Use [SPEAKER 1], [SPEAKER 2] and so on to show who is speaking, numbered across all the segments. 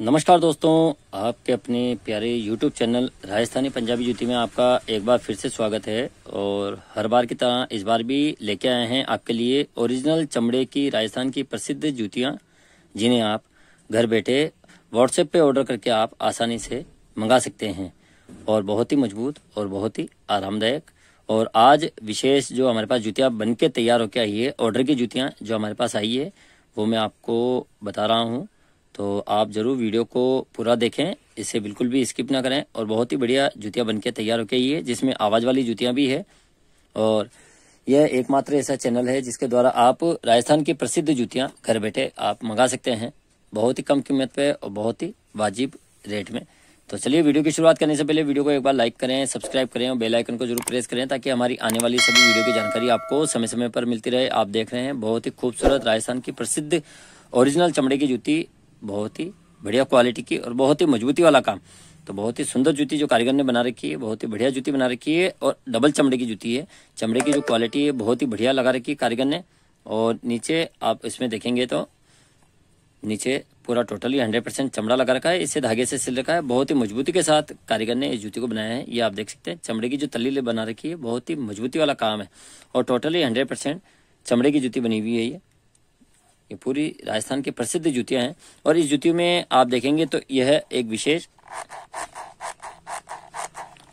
[SPEAKER 1] नमस्कार दोस्तों आपके अपने प्यारे YouTube चैनल राजस्थानी पंजाबी जूती में आपका एक बार फिर से स्वागत है और हर बार की तरह इस बार भी लेके आए हैं आपके लिए ओरिजिनल चमड़े की राजस्थान की प्रसिद्ध जूतियां जिन्हें आप घर बैठे व्हाट्सएप पे ऑर्डर करके आप आसानी से मंगा सकते हैं और बहुत ही मजबूत और बहुत ही आरामदायक और आज विशेष जो हमारे पास जूतियाँ बन के तैयार होकर आई है ऑर्डर की जूतियाँ जो हमारे पास आई है वो मैं आपको बता रहा हूँ तो आप ज़रूर वीडियो को पूरा देखें इसे बिल्कुल भी स्किप ना करें और बहुत ही बढ़िया जूतियाँ बन के तैयार गई है जिसमें आवाज़ वाली जूतियां भी है और यह एकमात्र ऐसा चैनल है जिसके द्वारा आप राजस्थान की प्रसिद्ध जूतियां घर बैठे आप मंगा सकते हैं बहुत ही कम कीमत पे और बहुत ही वाजिब रेट में तो चलिए वीडियो की शुरुआत करने से पहले वीडियो को एक बार लाइक करें सब्सक्राइब करें और बेल आइकन को जरूर प्रेस करें ताकि हमारी आने वाली सभी वीडियो की जानकारी आपको समय समय पर मिलती रहे आप देख रहे हैं बहुत ही खूबसूरत राजस्थान की प्रसिद्ध ओरिजिनल चमड़े की जूती बहुत ही बढ़िया क्वालिटी की और बहुत ही मजबूती वाला काम तो बहुत ही सुंदर जूती जो कारीगर ने बना रखी है बहुत ही बढ़िया जूती बना रखी है और डबल चमड़े की जूती है चमड़े की जो क्वालिटी है बहुत ही बढ़िया लगा रखी है कारीगर ने और नीचे आप इसमें देखेंगे तो नीचे पूरा टोटली हंड्रेड परसेंट चमड़ा लगा रखा है इसे धागे से सिल रखा है बहुत ही मजबूती के साथ कारीगर ने इस जूती को बनाया है ये आप देख सकते हैं चमड़े की जो तली बना रखी है बहुत ही मजबूती वाला काम है और टोटली हंड्रेड परसेंट चमड़े की जूती बनी हुई है ये ये पूरी राजस्थान की प्रसिद्ध जुतियां हैं और इस जुतियों में आप देखेंगे तो यह एक विशेष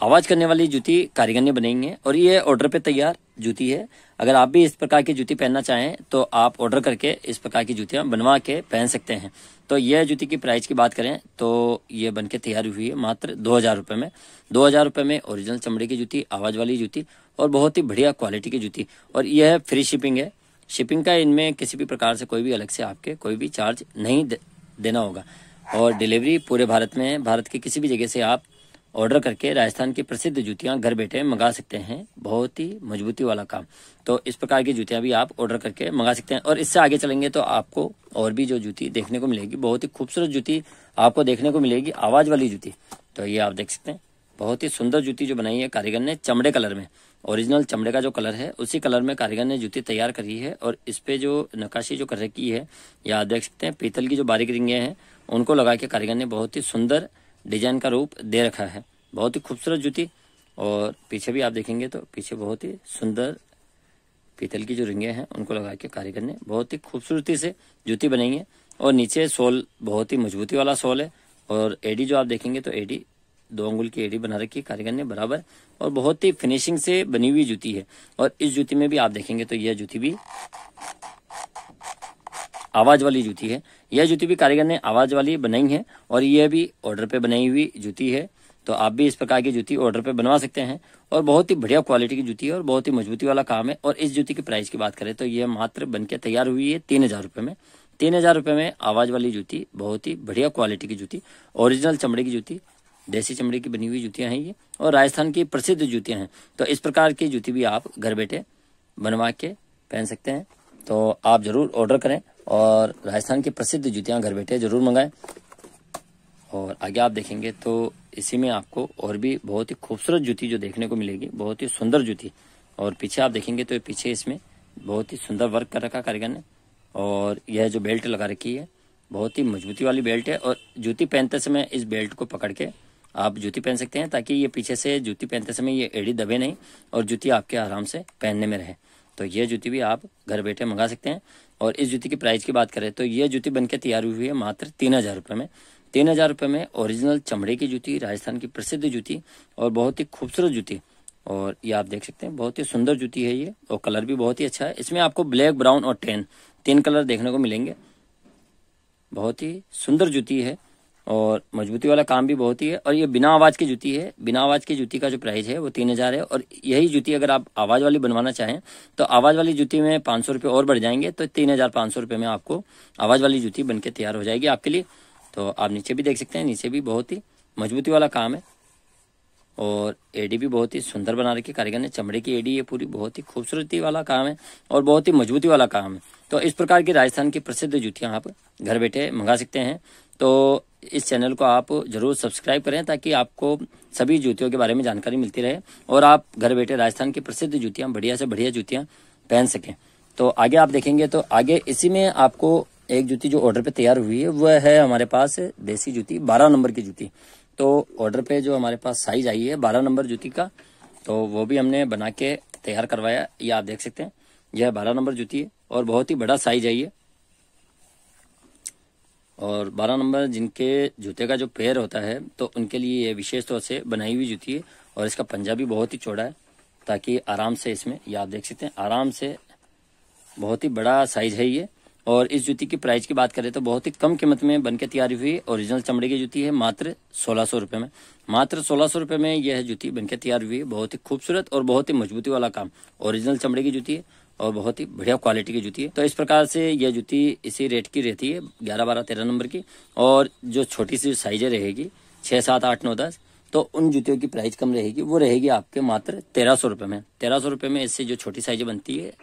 [SPEAKER 1] आवाज करने वाली जूती कारीगर ने बनाई है और ये ऑर्डर पे तैयार जूती है अगर आप भी इस प्रकार की जूती पहनना चाहें तो आप ऑर्डर करके इस प्रकार की जूतियां बनवा के पहन सकते हैं तो यह जूती की प्राइस की बात करें तो ये बनके तैयार हुई है मात्र दो हज़ार रुपये में दो हज़ार रुपये में ओरिजिनल चमड़े की जूती आवाज़ वाली जूती और बहुत ही बढ़िया क्वालिटी की जूती और यह फ्री शिपिंग है शिपिंग का इनमें किसी भी प्रकार से कोई भी अलग से आपके कोई भी चार्ज नहीं देना होगा और डिलीवरी पूरे भारत में भारत की किसी भी जगह से आप ऑर्डर करके राजस्थान की प्रसिद्ध जूतियां घर बैठे मंगा सकते हैं बहुत ही मजबूती वाला काम तो इस प्रकार की जूतियां भी आप ऑर्डर करके मंगा सकते हैं और इससे आगे चलेंगे तो आपको और भी जो जूती देखने को मिलेगी बहुत ही खूबसूरत जूती आपको देखने को मिलेगी आवाज वाली जूती तो ये आप देख सकते हैं बहुत ही सुंदर जूती जो बनाई है कारीगर ने चमड़े कलर में ओरिजिनल चमड़े का जो कलर है उसी कलर में कारीगर ने जूती तैयार करी है और इस पे जो नकाशी जो कर की है या आप देख सकते हैं पीतल की जो बारीक रिंगे हैं उनको लगा के कारीगर ने बहुत ही सुंदर डिजाइन का रूप दे रखा है बहुत ही खूबसूरत जूती और पीछे भी आप देखेंगे तो पीछे बहुत ही सुंदर पीतल की जो रिंगे हैं उनको लगा के कारीगर ने बहुत ही खूबसूरती से जूती बनाई है और नीचे सोल बहुत ही मजबूती वाला सोल है और एडी जो आप देखेंगे तो एडी दो अंगुल की एडी बना रखी है कारीगर ने बराबर और बहुत ही फिनिशिंग से बनी हुई जूती है और इस जूती में भी आप देखेंगे तो यह जूती भी आवाज वाली जूती है यह जूती भी कारीगर ने आवाज वाली बनाई है और यह भी ऑर्डर पे बनाई हुई जूती है तो आप भी इस प्रकार की जूती ऑर्डर पे बनवा सकते हैं और बहुत ही बढ़िया क्वालिटी की जूती है और बहुत ही मजबूती वाला काम है और इस जूती की प्राइस की बात करें तो यह मात्र बनकर तैयार हुई है तीन हजार रुपये में तीन हजार रुपये में आवाज वाली जूती बहुत ही बढ़िया क्वालिटी की जूती ओरिजिनल चमड़े की जूती देसी चमड़े की बनी हुई जूतियाँ हैं ये और राजस्थान की प्रसिद्ध जूतियाँ हैं तो इस प्रकार की जूती भी आप घर बैठे बनवा के पहन सकते हैं तो आप ज़रूर ऑर्डर करें और राजस्थान की प्रसिद्ध जूतियाँ घर बैठे ज़रूर मंगाएं और आगे आप देखेंगे तो इसी में आपको और भी बहुत ही खूबसूरत जूती जो देखने को मिलेगी बहुत ही सुंदर जूती और पीछे आप देखेंगे तो पीछे इसमें बहुत ही सुंदर वर्क कर रखा कारीगर ने और यह जो बेल्ट लगा रखी है बहुत ही मजबूती वाली बेल्ट है और जूती पहनते समय इस बेल्ट को पकड़ के आप जूती पहन सकते हैं ताकि ये पीछे से जूती पहनते समय ये एड़ी दबे नहीं और जूती आपके आराम से पहनने में रहे तो ये जूती भी आप घर बैठे मंगा सकते हैं और इस जूती की प्राइस की बात करें तो ये जूती बनकर तैयार हुई है मात्र तीन हज़ार रुपये में तीन हज़ार रुपये में ओरिजिनल चमड़े की जूती राजस्थान की प्रसिद्ध जूती और बहुत ही खूबसूरत जूती और ये आप देख सकते हैं बहुत ही सुंदर जूती है ये और कलर भी बहुत ही अच्छा है इसमें आपको ब्लैक ब्राउन और टेन तीन कलर देखने को मिलेंगे बहुत ही सुंदर जूती है और मजबूती वाला काम भी बहुत ही है और ये बिना आवाज़ की जूती है बिना आवाज़ की जूती का जो प्राइस है वो तीन हज़ार है और यही जूती अगर आप आवाज़ वाली बनवाना चाहें तो आवाज़ वाली जूती में पाँच सौ रुपये और बढ़ जाएंगे तो तीन हज़ार पाँच सौ रुपये में आपको आवाज़ वाली जूती बन के तैयार हो जाएगी आपके लिए तो आप नीचे भी देख सकते हैं नीचे भी बहुत ही मजबूती वाला काम है और एडी भी बहुत ही सुंदर बना रखी कारीगर ने चमड़े की एडी ये पूरी बहुत ही खूबसूरती वाला काम है और बहुत ही मजबूती वाला काम है तो इस प्रकार की राजस्थान की प्रसिद्ध जूतियाँ आप घर बैठे मंगा सकते हैं तो इस चैनल को आप जरूर सब्सक्राइब करें ताकि आपको सभी जूतियों के बारे में जानकारी मिलती रहे और आप घर बैठे राजस्थान की प्रसिद्ध जूतियाँ बढ़िया से बढ़िया जूतियाँ पहन सकें तो आगे आप देखेंगे तो आगे इसी में आपको एक जूती जो ऑर्डर पे तैयार हुई है वह है हमारे पास देसी जूती बारह नंबर की जूती तो ऑर्डर पे जो हमारे पास साइज आई है बारह नंबर जूती का तो वो भी हमने बना के तैयार करवाया ये आप देख सकते हैं यह बारह नंबर जूती है और बहुत ही बड़ा साइज है ये और बारह नंबर जिनके जूते का जो पैर होता है तो उनके लिए ये विशेष तौर से बनाई हुई जूती है और इसका पंजा भी बहुत ही चौड़ा है ताकि आराम से इसमें ये आप देख सकते हैं आराम से बहुत ही बड़ा साइज है ये और इस जूती की प्राइस की बात करें तो बहुत ही कम कीमत में बनकर तैयार हुई ओरिजिनल चमड़े की जूती है मात्र सोलह सौ रुपये में मात्र सोलह सौ रुपये में यह जूती बनकर तैयार हुई है बहुत ही खूबसूरत और बहुत ही मजबूती वाला काम ओरिजिनल चमड़े की जूती है और बहुत ही बढ़िया क्वालिटी की जूती है तो इस प्रकार से यह जूती इसी रेट की रहती है ग्यारह बारह तेरह नंबर की और जो छोटी सी साइजें रहेगी छः सात आठ नौ दस तो उन जूतियों की प्राइस कम रहेगी वो रहेगी आपके मात्र तेरह सौ रुपये में तेरह सौ रुपये में इससे जो छोटी साइजें बनती है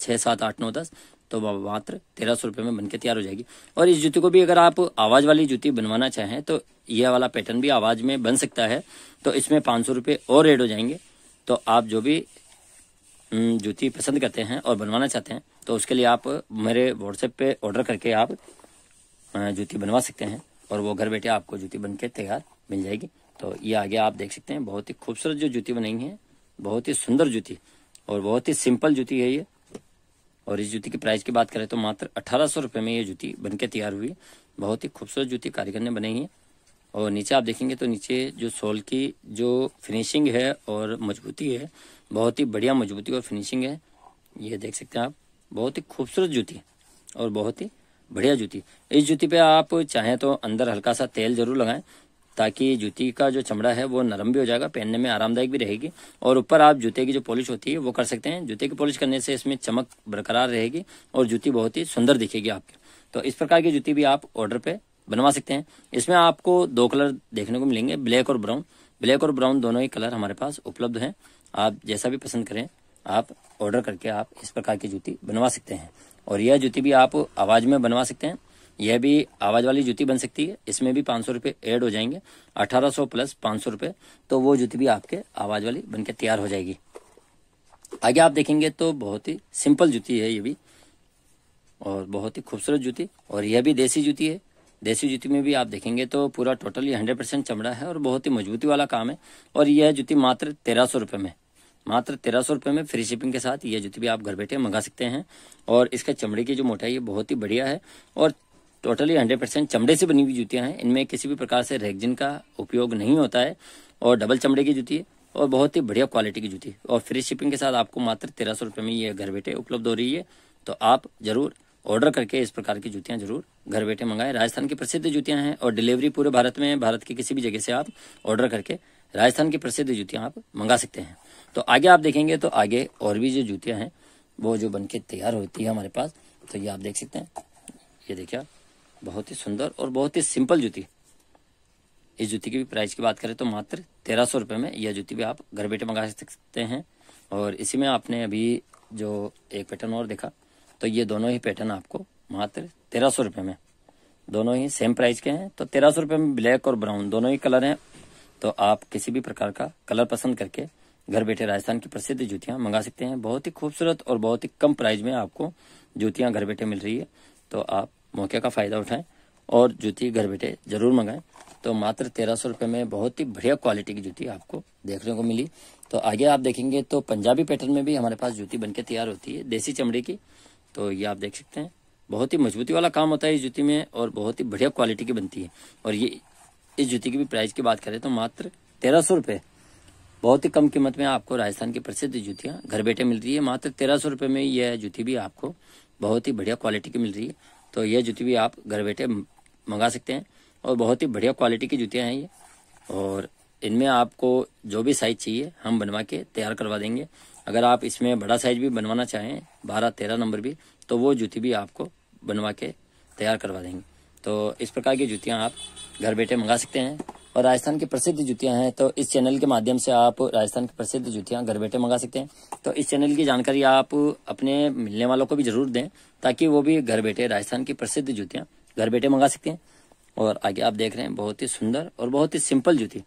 [SPEAKER 1] छः सात आठ नौ दस तो मात्र तेरह सौ रुपये में बनके तैयार हो जाएगी और इस जूती को भी अगर आप आवाज़ वाली जूती बनवाना चाहें तो यह वाला पैटर्न भी आवाज़ में बन सकता है तो इसमें पाँच सौ रुपये और एड हो जाएंगे तो आप जो भी हम्म, जूती पसंद करते हैं और बनवाना चाहते हैं तो उसके लिए आप मेरे व्हाट्सएप पे ऑर्डर करके आप जूती बनवा सकते हैं और वो घर बैठे आपको जूती बन के तैयार मिल जाएगी तो ये आगे आप देख सकते हैं बहुत ही खूबसूरत जो जूती बनाई है बहुत ही सुंदर जूती और बहुत ही सिंपल जूती है ये और इस जूती की प्राइस की बात करें तो मात्र अठारह सौ रुपये में ये जूती बनके तैयार हुई बहुत ही खूबसूरत जूती कारीगर ने बनाई है और नीचे आप देखेंगे तो नीचे जो सोल की जो फिनिशिंग है और मजबूती है बहुत ही बढ़िया मजबूती और फिनिशिंग है ये देख सकते हैं आप बहुत ही खूबसूरत जूती है और बहुत ही बढ़िया जूती इस जूती पे आप चाहें तो अंदर हल्का सा तेल जरूर लगाएं ताकि जूती का जो चमड़ा है वो नरम भी हो जाएगा पहनने में आरामदायक भी रहेगी और ऊपर आप जूते की जो पॉलिश होती है वो कर सकते हैं जूते की पॉलिश करने से इसमें चमक बरकरार रहेगी और जूती बहुत ही सुंदर दिखेगी आपके तो इस प्रकार की जूती भी आप ऑर्डर पे बनवा सकते हैं इसमें आपको दो कलर देखने को मिलेंगे ब्लैक और ब्राउन ब्लैक और ब्राउन दोनों ही कलर हमारे पास उपलब्ध हैं आप जैसा भी पसंद करें आप ऑर्डर करके आप इस प्रकार की जूती बनवा सकते हैं और यह जूती भी आप आवाज में बनवा सकते हैं यह भी आवाज वाली जूती बन सकती है इसमें भी पांच सौ रुपए एड हो जाएंगे अठारह सौ प्लस पांच सौ रुपए तो वो जूती भी आपके आवाज वाली बन के तैयार हो जाएगी आगे आप देखेंगे तो बहुत ही सिंपल जूती है ये भी और बहुत ही खूबसूरत जूती और यह भी देसी जूती है देसी जुती में भी आप देखेंगे तो पूरा टोटल ये हंड्रेड परसेंट चमड़ा है और बहुत ही मजबूती वाला काम है और यह जुती मात्र तेरह सौ रुपये में मात्र तेरह सौ रुपये में फ्री शिपिंग के साथ यह जुती भी आप घर बैठे मंगा सकते हैं और इसका चमड़े की जो मोटाई है बहुत ही बढ़िया है और टोटली हंड्रेड परसेंट चमड़े से बनी हुई जुतियाँ हैं इनमें किसी भी प्रकार से रेगजिन का उपयोग नहीं होता है और डबल चमड़े की जुती है और बहुत ही बढ़िया क्वालिटी की जूती और फ्री शिपिंग के साथ आपको मात्र तेरह सौ रुपये में ये घर बैठे उपलब्ध हो रही है तो आप जरूर ऑर्डर करके इस प्रकार की जूतियां जरूर घर बैठे मंगाएं राजस्थान की प्रसिद्ध जूतियां हैं और डिलीवरी पूरे भारत में भारत की किसी भी जगह से आप ऑर्डर करके राजस्थान की प्रसिद्ध जूतियां आप मंगा सकते हैं तो आगे आप देखेंगे तो आगे और भी जो जूतियां हैं वो जो बन के तैयार होती है हमारे पास तो ये आप देख सकते हैं ये देखिए बहुत ही सुंदर और बहुत ही सिंपल जूती इस जूती की भी प्राइस की बात करें तो मात्र तेरह सौ रुपये में यह जूती भी आप घर बैठे मंगा सकते हैं और इसी में आपने अभी जो एक पैटर्न और देखा तो ये दोनों ही पैटर्न आपको मात्र तेरह सौ रुपये में दोनों ही सेम प्राइस के हैं तो तेरह सौ रुपये में ब्लैक और ब्राउन दोनों ही कलर हैं तो आप किसी भी प्रकार का कलर पसंद करके घर बैठे राजस्थान की प्रसिद्ध जूतियां मंगा सकते हैं बहुत ही खूबसूरत और बहुत ही कम प्राइस में आपको जूतियां घर बैठे मिल रही है तो आप मौके का फायदा उठाएं और जूती घर बैठे जरूर मंगाएं तो मात्र तेरह सौ रुपये में बहुत ही बढ़िया क्वालिटी की जूती आपको देखने को मिली तो आगे आप देखेंगे तो पंजाबी पैटर्न में भी हमारे पास जूती बनके तैयार होती है देसी चमड़ी की तो ये आप देख सकते हैं बहुत ही मजबूती वाला काम होता है इस जूती में और बहुत ही बढ़िया क्वालिटी की बनती है और ये इस जूती की भी प्राइस की बात करें तो मात्र तेरह सौ रुपये बहुत ही कम कीमत में आपको राजस्थान की प्रसिद्ध जूतियाँ घर बैठे मिल रही है मात्र तेरह सौ रुपये में यह जूती भी आपको बहुत ही बढ़िया क्वालिटी की मिल रही है तो यह जूती भी आप घर बैठे मंगा सकते हैं और बहुत ही बढ़िया क्वालिटी की जूतियाँ हैं ये और इनमें आपको जो भी साइज़ चाहिए हम बनवा के तैयार करवा देंगे अगर आप इसमें बड़ा साइज भी बनवाना चाहें बारह तेरह नंबर भी तो वो जूती भी आपको बनवा के तैयार करवा देंगे तो इस प्रकार की जूतियाँ आप घर बैठे मंगा सकते हैं और राजस्थान की प्रसिद्ध जूतियाँ हैं तो इस चैनल के माध्यम से आप राजस्थान की प्रसिद्ध जूतियाँ घर बैठे मंगा सकते हैं तो इस चैनल की जानकारी आप अपने मिलने वालों को भी जरूर दें ताकि वो भी घर बैठे राजस्थान की प्रसिद्ध जूतियाँ घर बैठे मंगा सकते हैं और आगे आप देख रहे हैं बहुत ही सुंदर और बहुत ही सिंपल जूती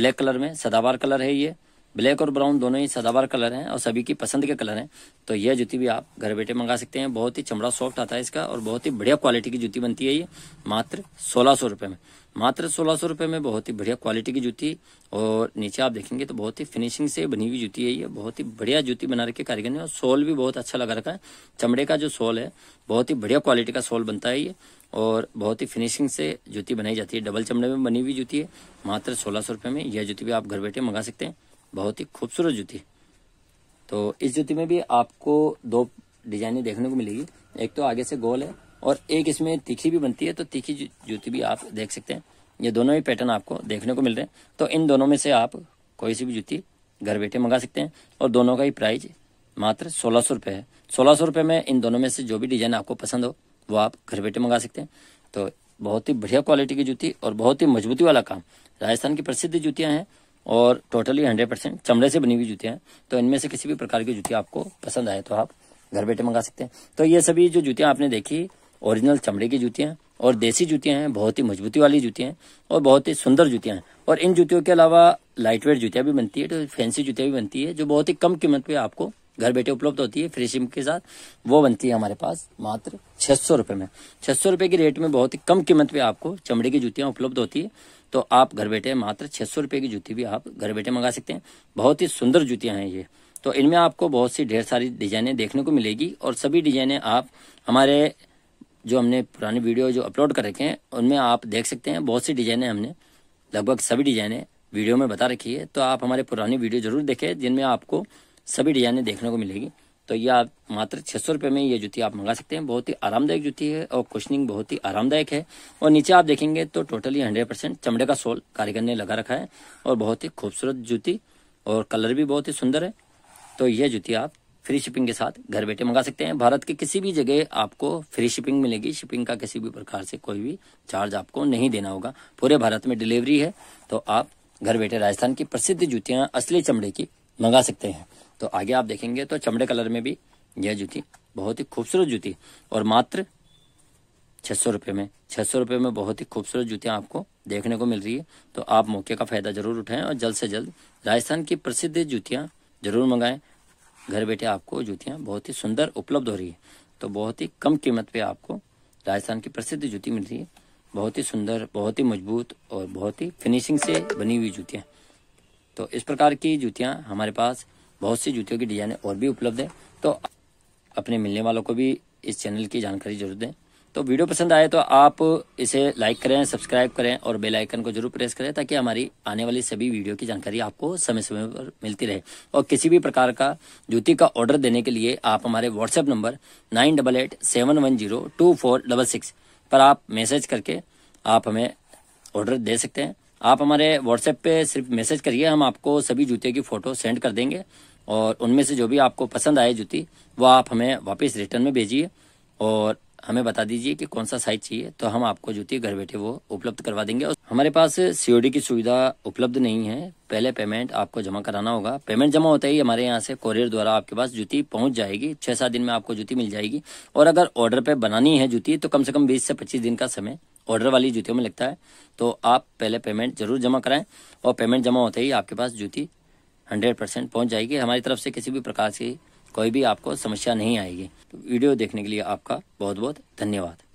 [SPEAKER 1] ब्लैक कलर में सदाबार कलर है ये ब्लैक और ब्राउन दोनों ही सदाबहार कलर हैं और सभी की पसंद के कलर हैं तो यह जूती भी आप घर बैठे मंगा सकते हैं बहुत ही चमड़ा सॉफ्ट आता है इसका और बहुत ही बढ़िया क्वालिटी की जूती बनती है ये मात्र सोलह सौ रुपये में मात्र सोलह सौ रुपये में बहुत ही बढ़िया क्वालिटी की जूती और नीचे आप देखेंगे तो बहुत ही फिनिशिंग से बनी हुई जूती है ये बहुत ही बढ़िया जूती बना रखी है कारीगर ने और सोल भी बहुत अच्छा लगा रखा है चमड़े का जो सोल है बहुत ही बढ़िया क्वालिटी का सोल बनता है ये और बहुत ही फिनिशिंग से जूती बनाई जाती है डबल चमड़े में बनी हुई जूती है मात्र सोलह सौ रुपये में यह जूती भी आप घर बैठे मंगा सकते हैं बहुत ही खूबसूरत जूती तो इस जूती में भी आपको दो डिजाइने देखने को मिलेगी एक तो आगे से गोल है और एक इसमें तीखी भी बनती है तो तीखी जूती भी आप देख सकते हैं ये दोनों ही पैटर्न आपको देखने को मिल रहे हैं तो इन दोनों में से आप कोई सी भी जूती घर बैठे मंगा सकते हैं और दोनों का ही प्राइस मात्र सोलह सौ रुपये है सोलह सौ रुपये में इन दोनों में से जो भी डिजाइन आपको पसंद हो वो आप घर बैठे मंगा सकते हैं तो बहुत ही बढ़िया क्वालिटी की जूती और बहुत ही मजबूती वाला काम राजस्थान की प्रसिद्ध जूतियाँ हैं और टोटली हंड्रेड परसेंट चमड़े से बनी हुई जूतियां हैं तो इनमें से किसी भी प्रकार की जूतियाँ आपको पसंद आए तो आप घर बैठे मंगा सकते हैं तो ये सभी जो जूतियाँ आपने देखी ओरिजिनल चमड़े की जूतियाँ और देसी जूतियाँ हैं बहुत ही मजबूती वाली जूतियाँ हैं और बहुत ही सुंदर जूतियाँ हैं और इन जूतियों के अलावा लाइट वेट जूतियाँ भी बनती है तो फैंसी जूतियाँ भी बनती है जो बहुत ही कम कीमत पे आपको घर बैठे उपलब्ध होती है फ्री सिम के साथ वो बनती है हमारे पास मात्र छह सौ रुपये में छह सौ रुपये की रेट में बहुत ही कम कीमत पे आपको चमड़े की जूतियाँ उपलब्ध होती है तो आप घर बैठे मात्र छः सौ रुपये की जूती भी आप घर बैठे मंगा सकते हैं बहुत ही सुंदर जूतियां हैं ये तो इनमें आपको बहुत सी ढेर सारी डिजाइनें देखने को मिलेगी और सभी डिजाइनें आप हमारे जो हमने पुराने वीडियो जो अपलोड कर रखे हैं उनमें आप देख सकते हैं बहुत सी डिजाइनें हमने लगभग सभी डिजाइनें वीडियो में बता रखी है तो आप हमारे पुरानी वीडियो जरूर देखें जिनमें आपको सभी डिजाइनें देखने को मिलेगी तो ये आप मात्र छह सौ रुपये में ये जूती आप मंगा सकते हैं बहुत ही आरामदायक जूती है और क्वेश्चनिंग बहुत ही आरामदायक है और नीचे आप देखेंगे तो टोटली हंड्रेड परसेंट चमड़े का सोल कारीगर ने लगा रखा है और बहुत ही खूबसूरत जूती और कलर भी बहुत ही सुंदर है तो ये जूती आप फ्री शिपिंग के साथ घर बैठे मंगा सकते हैं भारत के किसी भी जगह आपको फ्री शिपिंग मिलेगी शिपिंग का किसी भी प्रकार से कोई भी चार्ज आपको नहीं देना होगा पूरे भारत में डिलीवरी है तो आप घर बैठे राजस्थान की प्रसिद्ध जूतियां असली चमड़े की मंगा सकते हैं तो आगे आप देखेंगे तो चमड़े कलर में भी यह जूती बहुत ही खूबसूरत जूती और मात्र छ सौ रुपये में छः सौ रुपये में बहुत ही खूबसूरत जूतियाँ आपको देखने को मिल रही है तो आप मौके का फ़ायदा ज़रूर उठाएं और जल्द से जल्द राजस्थान की प्रसिद्ध जूतियाँ ज़रूर मंगाएं घर बैठे आपको जूतियाँ बहुत ही सुंदर उपलब्ध हो रही है तो बहुत ही कम कीमत पे आपको राजस्थान की प्रसिद्ध जूती मिल रही है बहुत ही सुंदर बहुत ही मजबूत और बहुत ही फिनिशिंग से बनी हुई जूतियाँ तो इस प्रकार की जूतियाँ हमारे पास बहुत सी जूतियों की डिजाइन और भी उपलब्ध है तो अपने मिलने वालों को भी इस चैनल की जानकारी जरूर दें तो वीडियो पसंद आए तो आप इसे लाइक करें सब्सक्राइब करें और बेल आइकन को जरूर प्रेस करें ताकि हमारी आने वाली सभी वीडियो की जानकारी आपको समय समय पर मिलती रहे और किसी भी प्रकार का जूती का ऑर्डर देने के लिए आप हमारे WhatsApp number nine double eight seven one zero two four double six पर आप मैसेज करके आप हमें ऑर्डर दे सकते हैं आप हमारे व्हाट्सएप पे सिर्फ मैसेज करिए हम आपको सभी जूते की फ़ोटो सेंड कर देंगे और उनमें से जो भी आपको पसंद आए जूती वो आप हमें वापस रिटर्न में भेजिए और हमें बता दीजिए कि कौन सा साइज चाहिए तो हम आपको जूती घर बैठे वो उपलब्ध करवा देंगे और हमारे पास सीओडी की सुविधा उपलब्ध नहीं है पहले पेमेंट आपको जमा कराना होगा पेमेंट जमा होता ही हमारे यहाँ से कोरियर द्वारा आपके पास जूती पहुँच जाएगी छः सात दिन में आपको जूती मिल जाएगी और अगर ऑर्डर पर बनानी है जूती तो कम से कम बीस से पच्चीस दिन का समय ऑर्डर वाली जूतियों में लगता है तो आप पहले पेमेंट जरूर जमा कराएं और पेमेंट जमा होते ही आपके पास जूती हंड्रेड परसेंट पहुँच जाएगी हमारी तरफ से किसी भी प्रकार की कोई भी आपको समस्या नहीं आएगी तो वीडियो देखने के लिए आपका बहुत बहुत धन्यवाद